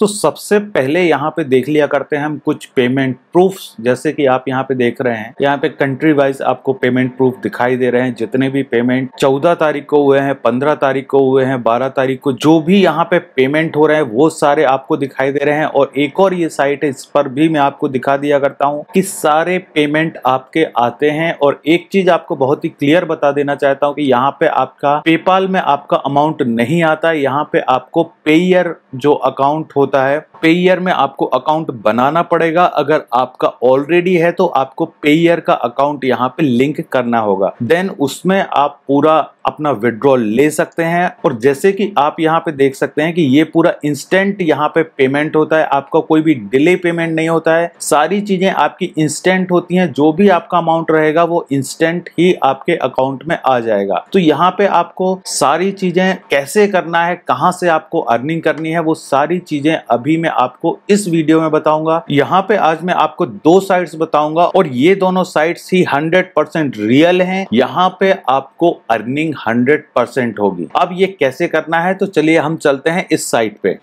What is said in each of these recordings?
तो सबसे पहले यहाँ पे देख लिया करते हैं हम कुछ पेमेंट प्रूफ्स जैसे कि आप यहाँ पे देख रहे हैं यहाँ पे कंट्री वाइज आपको पेमेंट प्रूफ दिखाई दे रहे हैं जितने भी पेमेंट 14 तारीख को हुए हैं 15 तारीख को हुए हैं 12 तारीख को जो भी यहाँ पे पेमेंट हो रहे हैं वो सारे आपको दिखाई दे रहे हैं और एक और ये साइट है इस पर भी मैं आपको दिखा दिया करता हूँ कि सारे पेमेंट आपके आते हैं और एक चीज आपको बहुत ही क्लियर बता देना चाहता हूँ कि यहाँ पे आपका पेपाल में आपका अमाउंट नहीं आता यहाँ पे आपको पेयर जो अकाउंट होता है पे ईयर में आपको अकाउंट बनाना पड़ेगा अगर आपका ऑलरेडी है तो आपको पे ईयर का अकाउंट यहाँ पे लिंक करना होगा देन उसमें आप पूरा अपना विड्रॉल ले सकते हैं और जैसे कि आप यहाँ पे देख सकते हैं कि ये पूरा इंस्टेंट यहाँ पे पेमेंट होता है आपका कोई भी डिले पेमेंट नहीं होता है सारी चीजें आपकी इंस्टेंट होती हैं जो भी आपका अमाउंट रहेगा वो इंस्टेंट ही आपके अकाउंट में आ जाएगा तो यहाँ पे आपको सारी चीजें कैसे करना है कहाँ से आपको अर्निंग करनी है वो सारी चीजें अभी मैं आपको इस वीडियो में बताऊंगा यहाँ पे आज मैं आपको दो साइट्स बताऊंगा और ये दोनों साइट्स ही 100% रियल हैं यहाँ पे आपको अर्निंग 100% होगी अब ये कैसे करना है तो चलिए हम चलते हैं इस साइट पे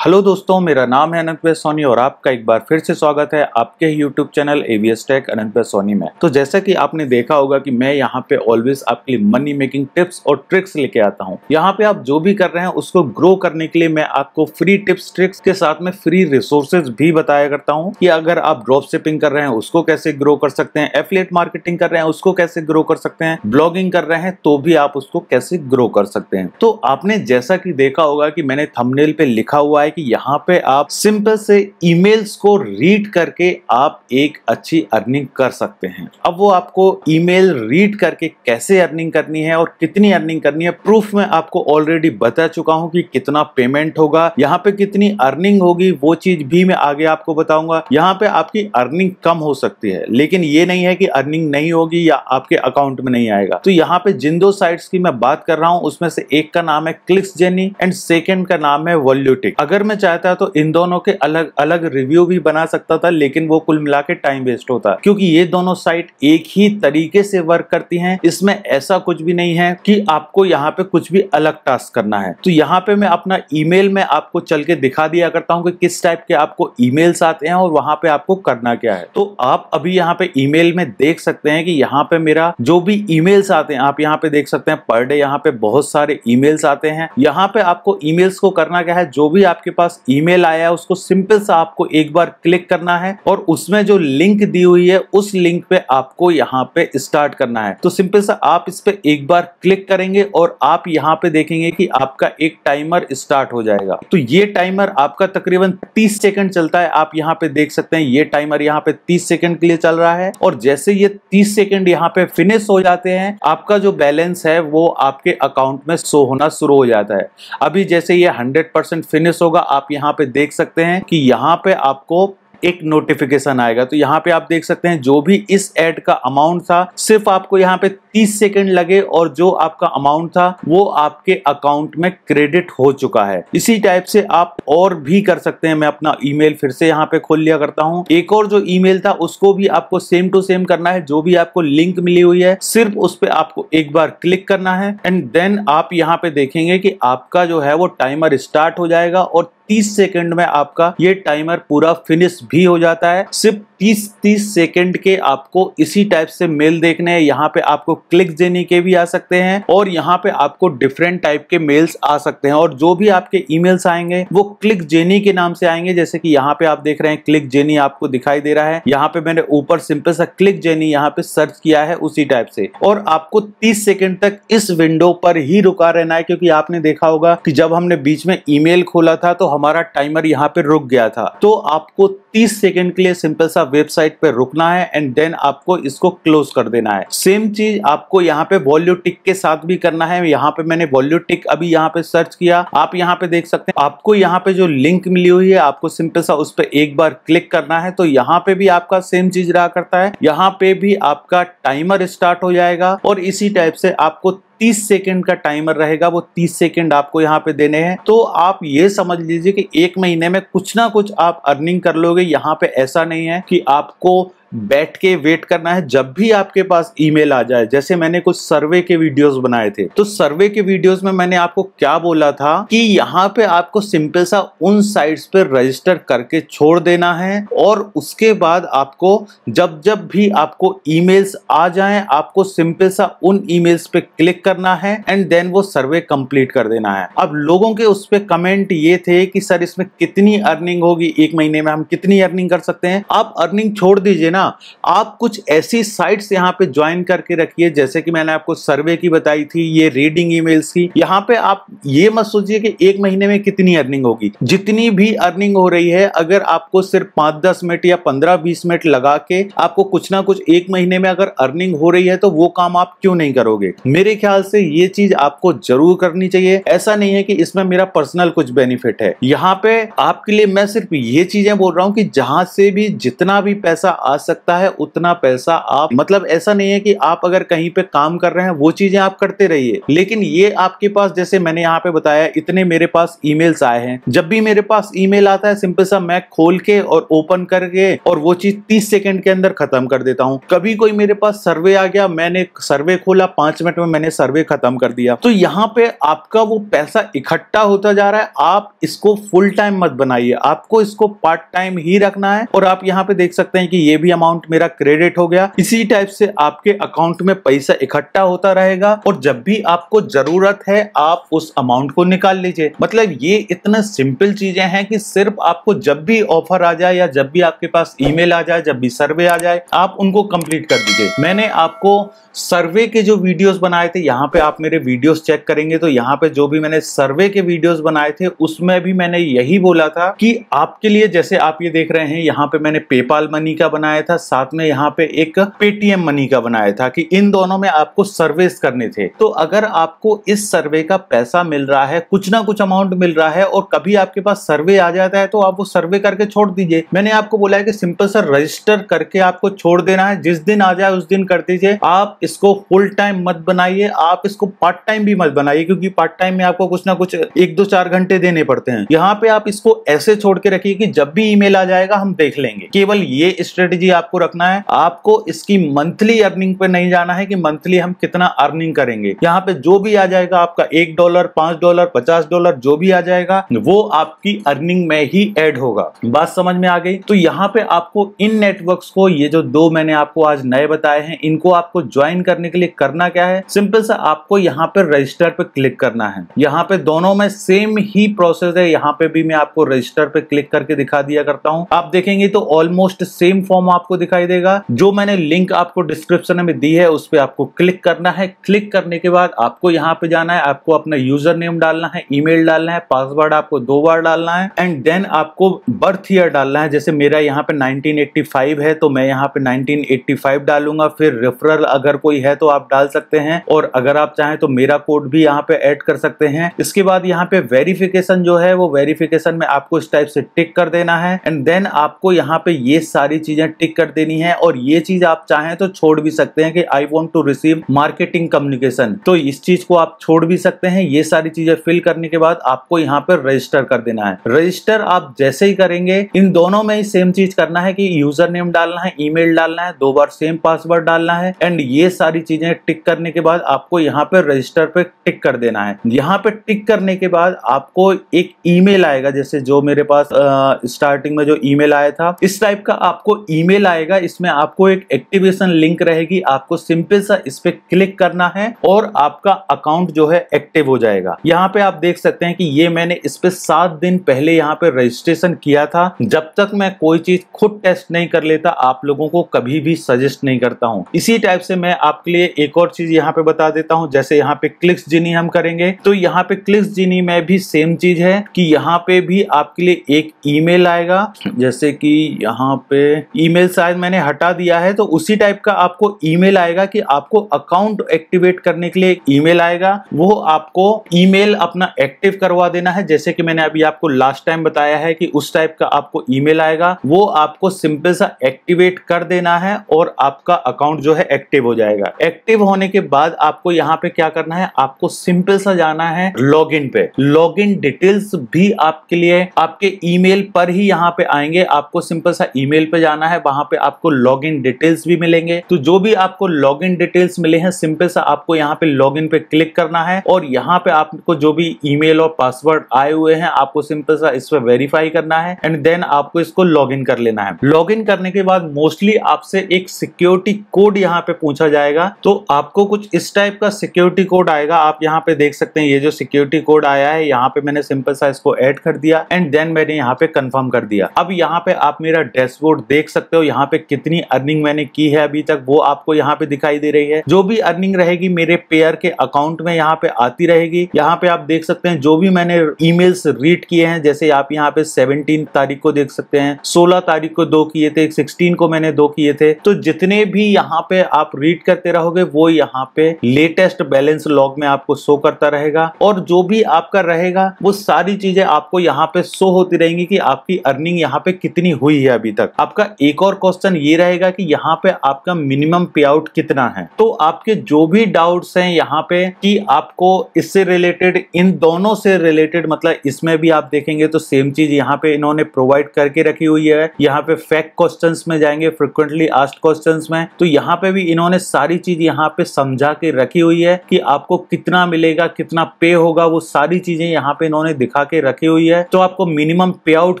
हेलो दोस्तों मेरा नाम है अनंत सोनी और आपका एक बार फिर से स्वागत है आपके YouTube channel AVS tech Anant Soni में तो जैसा कि आपने देखा होगा कि मैं यहाँ पे ऑलवेज आपके लिए मनी मेकिंग टिप्स और ट्रिक्स लेके आता हूँ यहाँ पे आप जो भी कर रहे हैं उसको ग्रो करने के लिए मैं आपको फ्री टिप्स ट्रिक्स के साथ में फ्री रिसोर्सेज भी बताया करता हूँ कि अगर आप ड्रॉप शिपिंग कर रहे हैं उसको कैसे ग्रो कर सकते हैं एफिलेट मार्केटिंग कर रहे हैं उसको कैसे ग्रो कर सकते हैं ब्लॉगिंग कर रहे हैं तो भी आप उसको कैसे ग्रो कर सकते हैं तो आपने जैसा की देखा होगा की मैंने थमनेल पे लिखा हुआ है कि यहाँ पे आप सिंपल से ईमेल्स को रीड करके आप एक अच्छी अर्निंग कर सकते हैं अब वो आपको ईमेल रीड करके कैसे अर्निंग करनी है और कितनी अर्निंग करनी है प्रूफ में आपको ऑलरेडी बता चुका हूँ कि कितना पेमेंट होगा यहाँ पे कितनी अर्निंग होगी वो चीज भी मैं आगे आपको बताऊंगा यहाँ पे आपकी अर्निंग कम हो सकती है लेकिन ये नहीं है कि अर्निंग नहीं होगी या आपके अकाउंट में नहीं आएगा तो यहाँ पे जिन दो साइट्स की मैं बात कर रहा हूँ उसमें से एक का नाम है क्लिक्स जेनी एंड सेकेंड का नाम है वॉल्यूटिक अगर मैं चाहता तो इन दोनों के अलग अलग रिव्यू भी बना सकता था लेकिन वो कुल मिला टाइम वेस्ट होता क्योंकि ये दोनों साइट एक ही तरीके से वर्क करती हैं इसमें ऐसा कुछ भी नहीं है कि आपको यहाँ पे कुछ भी अलग टास्क करना है तो यहाँ पे मैं अपना ईमेल में आपको चल के दिखा दिया करता हूँ कि किस टाइप के आपको ई आते हैं और वहां पे आपको करना क्या है तो आप अभी यहाँ पे ई में देख सकते हैं कि यहाँ पे मेरा जो भी ई आते हैं आप यहाँ पे देख सकते हैं पर डे यहाँ पे बहुत सारे ई आते हैं यहाँ पे आपको ई को करना क्या है जो भी आपके पास ईमेल आया है उसको सिंपल सा आपको एक बार क्लिक करना है और उसमें जो लिंक दी हुई है उस लिंक पे आपको यहाँ पे स्टार्ट करना है तो सिंपल सा आप इस पे एक बार क्लिक करेंगे और आप यहाँ पे देखेंगे कि आपका एक टाइमर स्टार्ट हो जाएगा तो ये टाइमर आपका तकरीबन तीस सेकंड चलता है आप यहाँ पे देख सकते हैं ये टाइमर यहाँ पे तीस सेकंड के लिए चल रहा है और जैसे ये तीस सेकंड यहाँ पे फिनिश हो जाते हैं आपका जो बैलेंस है वो आपके अकाउंट में शो होना शुरू हो जाता है अभी जैसे ये हंड्रेड फिनिश होगा आप यहाँ पे देख सकते हैं कि यहाँ पे आपको एक नोटिफिकेशन आएगा तो यहाँ पे आप देख सकते हैं जो भी इस एड का अमाउंट था सिर्फ आपको यहाँ पे 30 सेकेंड लगे और जो आपका अमाउंट था वो आपके अकाउंट में क्रेडिट हो चुका है इसी टाइप से आप और भी कर सकते हैं मैं अपना ईमेल फिर से यहाँ पे खोल लिया करता हूँ एक और जो ईमेल था उसको भी आपको सेम टू सेम करना है जो भी आपको लिंक मिली हुई है सिर्फ उस पर आपको एक बार क्लिक करना है एंड देन आप यहाँ पे देखेंगे की आपका जो है वो टाइमर स्टार्ट हो जाएगा और 30 सेकंड में आपका ये टाइमर पूरा फिनिश भी हो जाता है सिर्फ तीस तीस सेकेंड के आपको इसी टाइप से मेल देखने हैं यहाँ पे आपको क्लिक देने के भी आ सकते हैं और यहाँ पे आपको डिफरेंट टाइप के मेल्स आ सकते हैं और जो भी आपके ईमेल्स आएंगे वो क्लिक जेनी के नाम से आएंगे जैसे कि यहाँ पे आप देख रहे हैं क्लिक जेनी आपको दिखाई दे रहा है यहाँ पे मैंने ऊपर सिंपल सा क्लिक जेनी यहाँ पे सर्च किया है उसी टाइप से और आपको तीस सेकेंड तक इस विंडो पर ही रुका रहना है क्योंकि आपने देखा होगा कि जब हमने बीच में ईमेल खोला था तो हमारा टाइमर यहाँ पे रुक गया था तो आपको तीस सेकंड के लिए सिंपल सा वेबसाइट पे रुकना है एंड देन आपको इसको क्लोज कर देना है सेम चीज आपको यहाँ पे वॉल्यू टिक के साथ भी करना है यहाँ पे मैंने वॉल्यू टिक अभी यहाँ पे सर्च किया आप यहाँ पे देख सकते हैं आपको यहाँ पे जो लिंक मिली हुई है आपको सिंपल सा उस पर एक बार क्लिक करना है तो यहाँ पे भी आपका सेम चीज रहा करता है यहाँ पे भी आपका टाइमर स्टार्ट हो जाएगा और इसी टाइप से आपको 30 सेकेंड का टाइमर रहेगा वो 30 सेकेंड आपको यहाँ पे देने हैं तो आप ये समझ लीजिए कि एक महीने में कुछ ना कुछ आप अर्निंग कर लोगे यहाँ पे ऐसा नहीं है कि आपको बैठ के वेट करना है जब भी आपके पास ईमेल आ जाए जैसे मैंने कुछ सर्वे के वीडियोस बनाए थे तो सर्वे के वीडियोस में मैंने आपको क्या बोला था कि यहाँ पे आपको सिंपल सा उन साइट्स पर रजिस्टर करके छोड़ देना है और उसके बाद आपको जब जब भी आपको ईमेल्स आ जाए आपको सिंपल सा उन ईमेल्स पे क्लिक करना है एंड देन वो सर्वे कंप्लीट कर देना है अब लोगों के उस पर कमेंट ये थे कि सर इसमें कितनी अर्निंग होगी एक महीने में हम कितनी अर्निंग कर सकते हैं आप अर्निंग छोड़ दीजिए ना ना हाँ, आप कुछ ऐसी साइट्स यहाँ पे ज्वाइन करके रखिए जैसे कि मैंने आपको सर्वे की बताई थी ये रीडिंग ईमेल्स की यहाँ पे आप ये मत सोचिए कि एक महीने में कितनी अर्निंग होगी जितनी भी अर्निंग हो रही है अगर आपको सिर्फ पांच दस मिनट या पंद्रह बीस मिनट लगा के आपको कुछ ना कुछ एक महीने में अगर अर्निंग हो रही है तो वो काम आप क्यों नहीं करोगे मेरे ख्याल से ये चीज आपको जरूर करनी चाहिए ऐसा नहीं है कि इसमें मेरा पर्सनल कुछ बेनिफिट है यहाँ पे आपके लिए मैं सिर्फ ये चीजें बोल रहा हूँ कि जहां से भी जितना भी पैसा आ सकता है उतना पैसा आप मतलब ऐसा नहीं है कि आप अगर कहीं पे काम कर रहे हैं वो चीजें आप करते रहिए लेकिन ये आपके पास जैसे मैंने यहाँ पे बताया इतने मेरे पास ईमेल्स आए हैं जब भी मेरे पास ईमेल आता है सिंपल सा मैं खोल के और ओपन करके और वो चीज तीस सेकेंड के अंदर खत्म कर देता हूँ कभी कोई मेरे पास सर्वे आ गया मैंने सर्वे खोला पांच मिनट में मैंने सर्वे खत्म कर दिया तो यहाँ पे आपका वो पैसा इकट्ठा होता जा रहा है आप इसको फुल टाइम मत बनाइए आपको इसको पार्ट टाइम ही रखना है और आप यहाँ पे देख सकते हैं कि ये भी अमाउंट मेरा क्रेडिट हो गया इसी टाइप से आपके अकाउंट में पैसा इकट्ठा होता रहेगा और जब भी आपको जरूरत है आप उस अमाउंट को निकाल लीजिए मतलब ये इतना सिंपल चीजें हैं कि सिर्फ आपको जब भी ऑफर आ जाए या जब भी आपके पास ईमेल आ जाए जब भी सर्वे आ जाए आप उनको कंप्लीट कर दीजिए मैंने आपको सर्वे के जो वीडियोस बनाए थे यहाँ पे आप मेरे वीडियोस चेक करेंगे तो यहाँ पे जो भी मैंने सर्वे के वीडियोस बनाए थे उसमें भी मैंने यही बोला था कि आपके लिए जैसे आप ये देख रहे हैं यहाँ पे मैंने पेपाल मनी का बनाया था साथ में यहाँ पे एक पेटीएम मनी का बनाया था कि इन दोनों में आपको सर्वेस करने थे तो अगर आपको इस सर्वे का पैसा मिल रहा है कुछ ना कुछ अमाउंट मिल रहा है और कभी आपके पास सर्वे आ जाता है तो आप वो सर्वे करके छोड़ दीजिए मैंने आपको बोला है कि सिंपल सर रजिस्टर करके आपको छोड़ देना है जिस दिन आ जाए उस दिन कर दीजिए आप इसको फुल टाइम मत बनाइए आप इसको पार्ट टाइम भी मत बनाइए क्योंकि पार्ट टाइम में आपको कुछ ना कुछ एक दो चार घंटे देने पड़ते हैं यहाँ पे आप इसको ऐसे छोड़ के रखिए कि जब भी ईमेल आ जाएगा हम देख लेंगे केवल ये स्ट्रेटेजी आपको रखना है आपको इसकी मंथली अर्निंग पे नहीं जाना है कि मंथली हम कितना अर्निंग करेंगे यहाँ पे जो भी आ जाएगा आपका एक डॉलर पांच डॉलर पचास डॉलर जो भी आ जाएगा वो आपकी अर्निंग में ही एड होगा बात समझ में आ गई तो यहाँ पे आपको इन नेटवर्क को ये जो दो मैंने आपको आज नए बताए हैं इनको आपको ज्वाइन करने के लिए करना क्या है सिंपल सा आपको यहाँ पे रजिस्टर पे क्लिक करना है यहाँ पे दोनों में सेम ही प्रोसेस है यहाँ पे भी मैं आपको रजिस्टर पे क्लिक करके दिखा दिया करता हूँ आप देखेंगे तो ऑलमोस्ट सेम फॉर्म आप आपको दिखाई देगा जो मैंने लिंक आपको डिस्क्रिप्शन में दी है उस पर आपको क्लिक करना है क्लिक करने के बाद आपको यहाँ पे जाना है आपको अपना यूजर नेम डालना है ईमेल डालना है पासवर्ड आपको दो बार डालना है एंड देन आपको बर्थ ईयर डालना है जैसे मेरा यहाँ पे 1985 है तो मैं यहाँ पे 1985 डालूंगा फिर रेफरल अगर कोई है तो आप डाल सकते हैं और अगर आप चाहें तो मेरा कोड भी यहाँ पे ऐड कर सकते हैं इसके बाद यहाँ पे वेरिफिकेशन जो है वो वेरिफिकेशन में आपको इस टाइप से टिक कर देना है एंड देन आपको यहाँ पे ये सारी चीजें टिक क्लिक कर देनी है और ये चीज आप चाहें तो छोड़ भी सकते हैं कि I want to receive marketing communication तो इस चीज को आप छोड़ भी सकते हैं ये सारी चीजें फिल करने के बाद आपको यहाँ पर रजिस्टर कर देना है रजिस्टर आप जैसे ही करेंगे इन दोनों में ही सेम चीज करना है कि यूजर नेम डालना है ईमेल डालना है दो बार सेम पासवर्ड डालना है एंड ये सारी चीजें टिक करने के बाद आपको यहाँ पे रजिस्टर पे टिक कर देना है यहाँ पे टिक करने के बाद आपको एक ईमेल आएगा जैसे जो मेरे पास आ, स्टार्टिंग में जो ईमेल आया था इस टाइप का आपको ईमेल ईमेल आएगा इसमें आपको एक एक्टिवेशन लिंक रहेगी आपको सिंपल सा इस पर क्लिक करना है और आपका अकाउंट जो है एक्टिव हो जाएगा यहाँ पे आप देख सकते हैं कि ये मैंने इस पे सात दिन पहले यहाँ पे रजिस्ट्रेशन किया था जब तक मैं कोई चीज खुद टेस्ट नहीं कर लेता आप लोगों को कभी भी सजेस्ट नहीं करता हूँ इसी टाइप से मैं आपके लिए एक और चीज यहाँ पे बता देता हूँ जैसे यहाँ पे क्लिक्स जिनी हम करेंगे तो यहाँ पे क्लिक्स जिनी में भी सेम चीज है कि यहाँ पे भी आपके लिए एक ईमेल आएगा जैसे कि यहाँ पे ईमेल शायद मैंने हटा दिया है तो उसी टाइप का आपको ईमेल आएगा कि आपको अकाउंट एक्टिवेट करने के लिए एक ईमेल आएगा वो आपको ईमेल अपना एक्टिव करवा देना है जैसे कि मैंने अभी आपको लास्ट टाइम बताया है कि उस टाइप का आपको ईमेल आएगा वो आपको सिंपल सा एक्टिवेट कर देना है और आपका अकाउंट जो है एक्टिव हो जाएगा एक्टिव होने के बाद आपको यहाँ पे क्या करना है आपको सिंपल सा जाना है लॉगिन पे लॉगिन डिटेल्स भी आपके लिए आपके ईमेल पर ही यहाँ पे आएंगे आपको सिंपल सा ईमेल पे जाना है वहां यहाँ पे आपको लॉग इन डिटेल्स भी मिलेंगे तो जो भी आपको लॉग इन डिटेल्स मिले हैं सिंपल सा आपको यहाँ पे लॉग इन पे क्लिक करना है और यहाँ पे आपको जो भी ईमेल और पासवर्ड आए हुए हैं आपको सिंपल सा इस पर वेरीफाई करना है एंड देन आपको इसको लॉग इन कर लेना है लॉग इन करने के बाद मोस्टली आपसे एक सिक्योरिटी कोड यहाँ पे पूछा जाएगा तो आपको कुछ इस टाइप का सिक्योरिटी कोड आएगा आप यहाँ पे देख सकते हैं ये जो सिक्योरिटी कोड आया है यहाँ पे मैंने सिंपल सा इसको ऐड कर दिया एंड देन मैंने यहाँ पे कंफर्म कर दिया अब यहाँ पे आप मेरा डैशबोर्ड देख सकते हो यहाँ पे कितनी अर्निंग मैंने की है अभी तक वो आपको यहाँ पे दिखाई दे रही है जो भी अर्निंग रहेगी मेरे पेयर के अकाउंट में यहाँ पे आती रहेगी यहाँ पे आप देख सकते हैं जो भी मैंने ईमेल्स रीड किए हैं जैसे आप यहाँ पे 17 तारीख को देख सकते हैं 16 तारीख को दो किए थे 16 को मैंने दो किए थे तो जितने भी यहाँ पे आप रीड करते रहोगे वो यहाँ पे लेटेस्ट बैलेंस लॉग में आपको शो करता रहेगा और जो भी आपका रहेगा वो सारी चीजें आपको यहाँ पे शो होती रहेंगी कि आपकी अर्निंग यहाँ पे कितनी हुई है अभी तक आपका एक और और क्वेश्चन ये रहेगा कि यहाँ पे आपका मिनिमम पे आउट कितना है तो आपके जो भी डाउट्स हैं यहाँ पे कि आपको इससे रिलेटेड इन दोनों से रिलेटेड मतलब इसमें भी आप देखेंगे तो सेम चीज यहाँ पे इन्होंने प्रोवाइड करके रखी हुई है यहाँ पे फैक्ट क्वेश्चन में जाएंगे फ्रिक्वेंटली आस्ट क्वेश्चन में तो यहाँ पे भी इन्होंने सारी चीज यहाँ पे समझा के रखी हुई है कि आपको कितना मिलेगा कितना पे होगा वो सारी चीजें यहाँ पे इन्होंने दिखा के रखी हुई है तो आपको मिनिमम पे आउट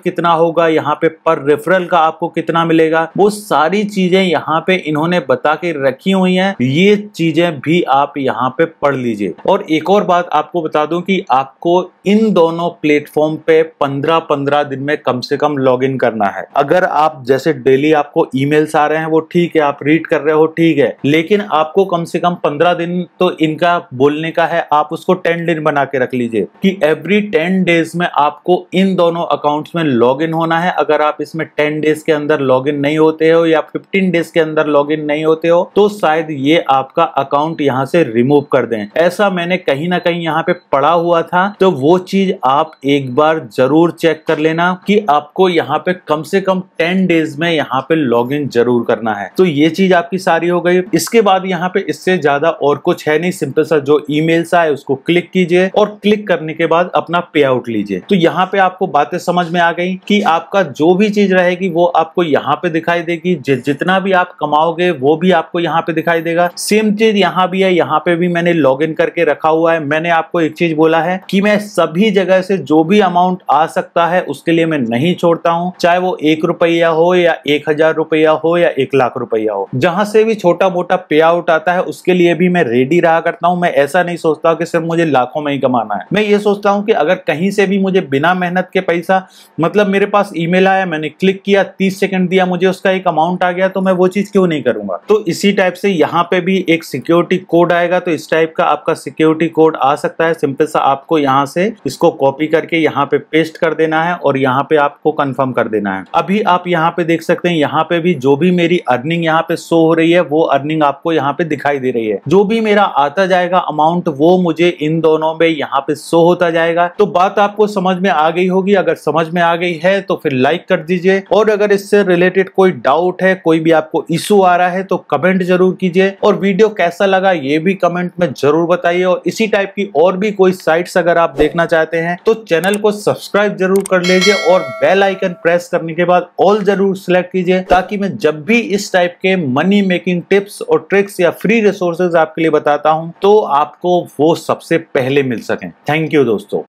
कितना होगा यहाँ पे पर रेफरल का आपको कितना मिलेगा वो सारी चीजें यहाँ पे इन्होंने बता के रखी हुई हैं ये चीजें भी आप यहाँ पे पढ़ लीजिए और एक और बात आपको बता दूं कि आपको इन दोनों प्लेटफॉर्म पे 15-15 दिन में कम से कम लॉग इन करना है अगर आप जैसे डेली आपको ईमेल्स आ रहे हैं वो ठीक है आप रीड कर रहे हो ठीक है लेकिन आपको कम से कम 15 दिन तो इनका बोलने का है आप उसको 10 दिन बना के रख लीजिए कि एवरी 10 डेज में आपको इन दोनों अकाउंट्स में लॉग इन होना है अगर आप इसमें 10 डेज के अंदर लॉग इन नहीं नहीं होते हो या 15 डेज के अंदर लॉग नहीं होते हो तो शायद ये आपका अकाउंट यहाँ से रिमूव कर दें ऐसा मैंने कहीं ना कहीं यहाँ पे पड़ा हुआ था तो वो चीज आप एक बार जरूर चेक कर लेना कि आपको यहाँ पे कम से कम टेन डेज में यहाँ पे लॉग जरूर करना है तो ये चीज आपकी सारी हो गई इसके बाद यहाँ पे इससे ज्यादा और कुछ है नहीं सिंपल सा जो सा है उसको क्लिक कीजिए और क्लिक करने के बाद अपना पे आउट लीजिए तो यहाँ पे आपको बातें समझ में आ गई कि आपका जो भी चीज रहेगी वो आपको यहाँ पे दिख दिखाई देगी जि, जितना भी आप कमाओगे वो भी आपको यहाँ पे दिखाई देगा सेम चीज यहाँ भी है यहाँ पे भी मैंने लॉग इन करके रखा हुआ है मैंने आपको एक चीज बोला है कि मैं सभी जगह से जो भी अमाउंट आ सकता है उसके लिए मैं नहीं छोड़ता हूँ चाहे वो एक रुपया हो या एक हजार रुपया हो या एक लाख रुपया हो जहां से भी छोटा मोटा पे आउट आता है उसके लिए भी मैं रेडी रहा करता हूँ मैं ऐसा नहीं सोचता कि सिर्फ मुझे लाखों में ही कमाना है मैं ये सोचता हूँ कि अगर कहीं से भी मुझे बिना मेहनत के पैसा मतलब मेरे पास ई आया मैंने क्लिक किया तीस सेकेंड दिया मुझे उसका एक अमाउंट आ गया तो मैं वो चीज क्यों नहीं करूंगा तो इसी टाइप से यहाँ पे भी एक सिक्योरिटी कोड आएगा तो इस टाइप का आपका सिक्योरिटी कोड आ सकता है सिंपल सा आपको यहाँ से इसको कॉपी करके यहाँ पे पेस्ट कर देना है और यहाँ पे आपको कन्फर्म कर देना है अभी आप यहाँ पे देख सकते हैं यहाँ पे भी जो भी मेरी अर्निंग यहाँ पे शो हो रही है वो अर्निंग आपको यहाँ पे दिखाई दे रही है जो भी मेरा आता जाएगा अमाउंट वो मुझे इन दोनों में यहाँ पे शो होता जाएगा तो बात आपको समझ में आ गई होगी अगर समझ में आ गई है तो फिर लाइक कर दीजिए और अगर इससे रिलेटेड कोई कोई डाउट है कोई भी आपको इशू आ रहा है तो कमेंट जरूर कीजिए और वीडियो कैसा लगा ये भी कमेंट में जरूर बताइए और इसी टाइप की और भी कोई साइट्स अगर आप देखना चाहते हैं तो चैनल को सब्सक्राइब जरूर कर लीजिए और बेल आइकन प्रेस करने के बाद ऑल जरूर सिलेक्ट कीजिए ताकि मैं जब भी इस टाइप के मनी मेकिंग टिप्स और ट्रिक्स या फ्री रिसोर्सेज आपके लिए बताता हूं तो आपको वो सबसे पहले मिल सके थैंक यू दोस्तों